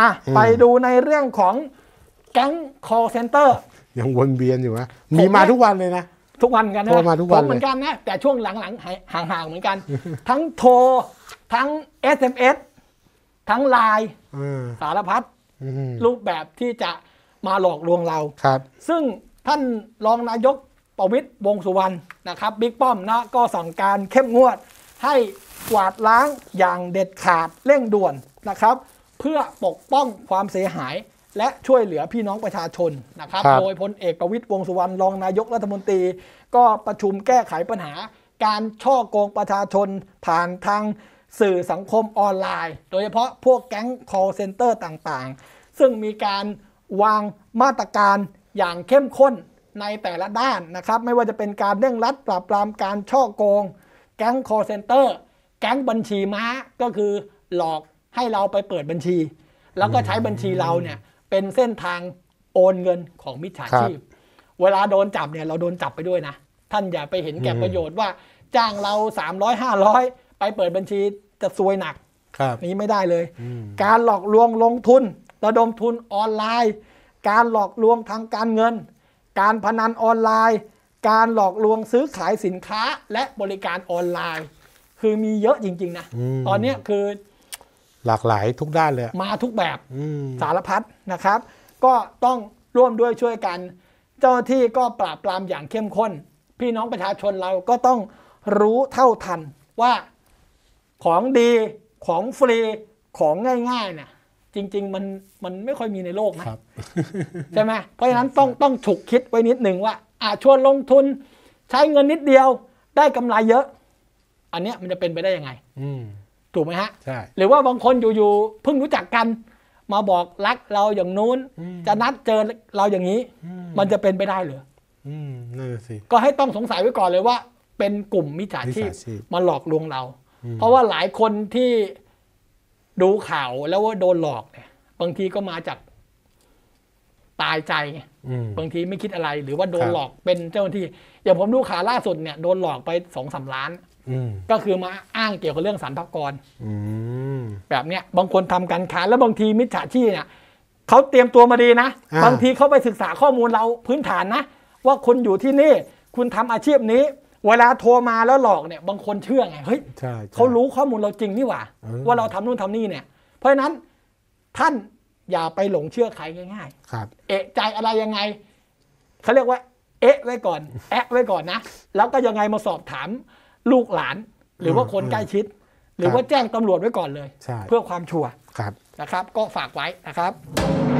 ่ะไปดูในเรื่องของแก๊ง call center ยังวนเวียนอยู่นะมีมาทุกวันเลยนะ ทุกวันกันนะโทรมาทุกวันเหมือนกันนะ แต่ช่วงหลังๆห่างๆ เหมือนกัน ทั้งโทรทั้ง SMS ทั้งไลน์สารพัดรูปแบบที่จะมาหลอกลวงเราครับ ซึ่งท่านรองนายกประวิตยวงสุวรรณนะครับบิ๊กป้อมนะก็สั่งการเข้มงวด ให้กวาดล้างอย่างเด็ดขาดเร่งด่วนนะครับเพื่อปกป้องความเสียหายและช่วยเหลือพี่น้องประชาชนนะครับรบโดยพลเอกประวิตยวงสุวรรณรองนายกรัฐมนตรี ก็ประชุมแก้ไขปัญหา การช่อโกงประชาชน ผ่านทางสื่อสังคมออนไลน์ โดยเฉพาะพวกแก๊ง call center ต่างๆ ซึ่งมีการวางมาตรการอย่างเข้มข้นในแต่ละด้านนะครับไม่ว่าจะเป็นการเร่งรัดปราบปรามการช่อโกง แก๊ง call center แก๊งบัญชีม้าก็คือหลอกให้เราไปเปิดบัญชี แล้วก็ใช้บัญชีเราเนี่ยเป็นเส้นทางโอนเงินของมิจฉาชีพ เวลาโดนจับเนี่ยเราโดนจับไปด้วยนะท่านอย่าไปเห็นแก่ประโยชน์ว่า จ้างเรา300้อยไปเปิดบัญชีจะซวยหนักนี้ไม่ได้เลย การหลอกลวงลงทุนระดมทุนออนไลน์ การหลอกลวงทางการเงิน การพนันออนไลน์ การหลอกลวงซื้อขายสินค้าและบริการออนไลน์ คือมีเยอะจริงๆนะตอนนี้คือหลากหลายทุกด้านเลย มาทุกแบบสารพัดนะครับ ก็ต้องร่วมด้วยช่วยกัน เจ้าที่ก็ปราบปรามอย่างเข้มข้น พี่น้องประชาชนเราก็ต้องรู้เท่าทันว่าของดีของฟรี ของง่ายๆเนี่ยจริงๆมันมันไม่ค่อยมีในโลกนะใช่ไหมเพราะฉะนั้นต้องต้องฉุกคิดไว้นิดหนึ่งว่าอาชวนลงทุนใช้เงินนิดเดียวได้กำไรเยอะ อันเนี้ยมันจะเป็นไปได้ยังไงถูกไหมฮะใช่หรือว่าบางคนอยู่ๆเพิ่งรู้จักกัน มาบอกรักเราอย่างนู้น จะนัดเจอเราอย่างนี้มันจะเป็นไปได้หรือนั่นสิ ก็ให้ต้องสงสัยไว้ก่อนเลยว่า เป็นกลุ่มมิจฉาชีพ มาหลอกลวงเรา เพราะว่าหลายคนที่ดูข่าวแล้วว่าโดนหลอกเนี่ยบางทีก็มาจากตายใจบางทีไม่คิดอะไรหรือว่าโดนหลอกเป็นเจ้าหน้าที่อย่างผมดูข่าวล่าสุดเนี่ย โดนหลอกไปสองสาล้านก็คือมาอ้างเกี่ยวกับเรื่องสรรพากรแบบเนี้ยบางคนทำการค้าแล้วบางทีมิจฉาชีพเนี่ย เขาเตรียมตัวมาดีนะ บางทีเขาไปศึกษาข้อมูลเราพื้นฐานนะ ว่าคุณอยู่ที่นี่ คุณทำอาชีพนี้ เวลาโทรมาแล้วหลอกเนี่ยบางคนเชื่อไงเฮ้ยเขารู้ข้อมูลเราจริงนี่หว่า ว่าเราทำนู่นทำนี่เนี่ย เพราะฉะนั้นท่านอย่าไปหลงเชื่อใครง่ายครับเอะใจอะไรยังไง เขาเรียกว่า เอะไว้ก่อน แอะไว้ก่อนนะ แล้วก็ยังไงมาสอบถามลูกหลานหรือว่าคนใกล้ชิด หรือว่าแจ้งตำรวจไว้ก่อนเลย เพื่อความชัวร์ครับนะครับ ก็ฝากไว้นะครับ